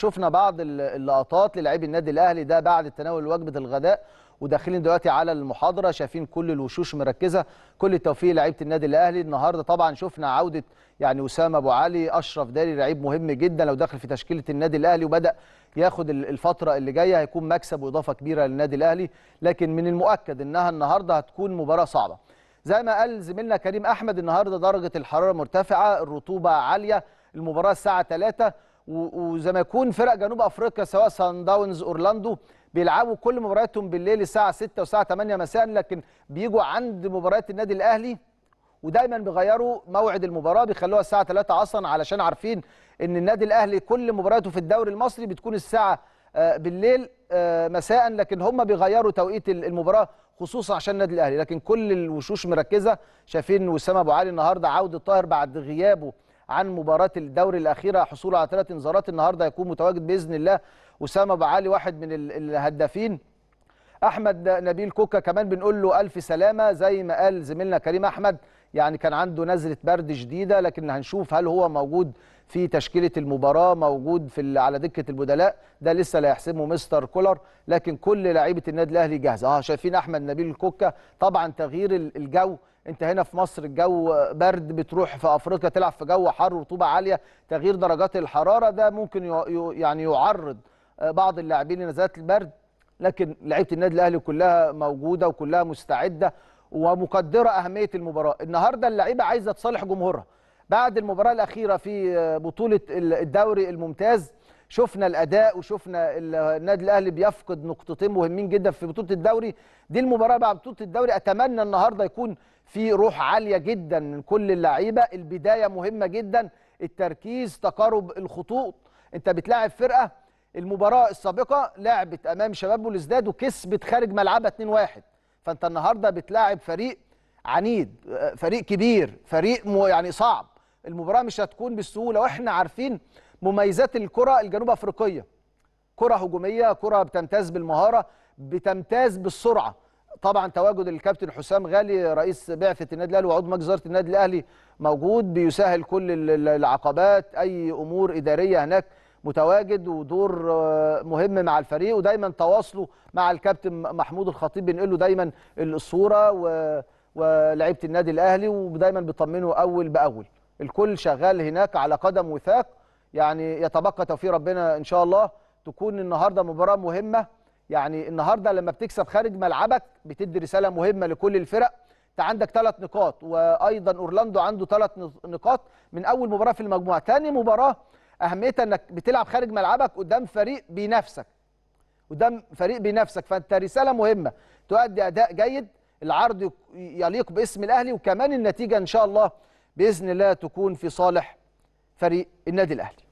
شفنا بعض اللقطات للاعبي النادي الاهلي ده بعد تناول وجبه الغداء وداخلين دلوقتي على المحاضره شايفين كل الوشوش مركزه كل التوفيق لعيبه النادي الاهلي النهارده طبعا شفنا عوده يعني اسامه ابو علي اشرف داري لعيب مهم جدا لو دخل في تشكيله النادي الاهلي وبدا ياخد الفتره اللي جايه هيكون مكسب واضافه كبيره للنادي الاهلي لكن من المؤكد انها النهارده هتكون مباراه صعبه زي ما قال زميلنا كريم احمد النهارده درجه الحراره مرتفعه الرطوبه عاليه المباراه الساعه 3 وزي ما يكون فرق جنوب افريقيا سواء سان داونز اورلاندو بيلعبوا كل مبارياتهم بالليل الساعه 6 وساعه 8 مساء لكن بيجوا عند مباريات النادي الاهلي ودايما بيغيروا موعد المباراه بيخلوها الساعه 3 عصرا علشان عارفين ان النادي الاهلي كل مبارياته في الدوري المصري بتكون الساعه آه، بالليل آه، مساء لكن هم بيغيروا توقيت المباراه خصوصا عشان النادي الاهلي لكن كل الوشوش مركزه شايفين وسام ابو علي النهارده عوده طاهر بعد غيابه عن مباراه الدوري الاخيره حصوله على ثلاث انذارات النهارده هيكون متواجد باذن الله اسامه بعالي واحد من الهدافين احمد نبيل كوكا كمان بنقول له الف سلامه زي ما قال زميلنا كريم احمد يعني كان عنده نزله برد شديده لكن هنشوف هل هو موجود في تشكيله المباراه موجود في على دكه البدلاء ده لسه لا يحسمه مستر كولر لكن كل لعيبه النادي الاهلي جاهزه اه شايفين احمد نبيل كوكا طبعا تغيير الجو انت هنا في مصر الجو برد بتروح في افريقيا تلعب في جو حر ورطوبه عاليه تغيير درجات الحراره ده ممكن يعني يعرض آه، بعض اللاعبين لنزلات البرد لكن لعيبه النادي الاهلي كلها موجوده وكلها مستعده ومقدره اهميه المباراه النهارده اللعيبه عايزه تصالح جمهورها بعد المباراه الاخيره في آه، بطوله الدوري الممتاز شفنا الاداء وشفنا النادي الاهلي بيفقد نقطتين مهمين جدا في بطوله الدوري دي المباراه بعد بطوله الدوري اتمنى النهارده يكون في روح عاليه جدا من كل اللعيبه البدايه مهمه جدا التركيز تقارب الخطوط انت بتلاعب فرقه المباراه السابقه لعبت امام شباب بولزداد وكسبت خارج ملعبها 2-1 فانت النهارده بتلاعب فريق عنيد فريق كبير فريق يعني صعب المباراه مش هتكون بالسهوله واحنا عارفين مميزات الكرة الجنوب أفريقية كرة هجومية كرة بتمتاز بالمهارة بتمتاز بالسرعة طبعا تواجد الكابتن حسام غالي رئيس بعثه النادي الاهلي وعضو مجلس اداره النادي الاهلي موجود بيسهل كل العقبات اي امور اداريه هناك متواجد ودور آه، مهم مع الفريق ودايما تواصله مع الكابتن محمود الخطيب بينقل له دايما الصوره و... النادي الاهلي ودايما بيطمنه اول باول الكل شغال هناك على قدم وثاق يعني يتبقى توفيق ربنا ان شاء الله تكون النهارده مباراه مهمه يعني النهارده لما بتكسب خارج ملعبك بتدي رساله مهمه لكل الفرق انت عندك ثلاث نقاط وايضا اورلاندو عنده ثلاث نقاط من اول مباراه في المجموعه ثاني مباراه اهميتها انك بتلعب خارج ملعبك قدام فريق بينافسك قدام فريق بينافسك فانت رساله مهمه تؤدي اداء جيد العرض يليق باسم الاهلي وكمان النتيجه ان شاء الله باذن الله تكون في صالح فريق النادي الاهلي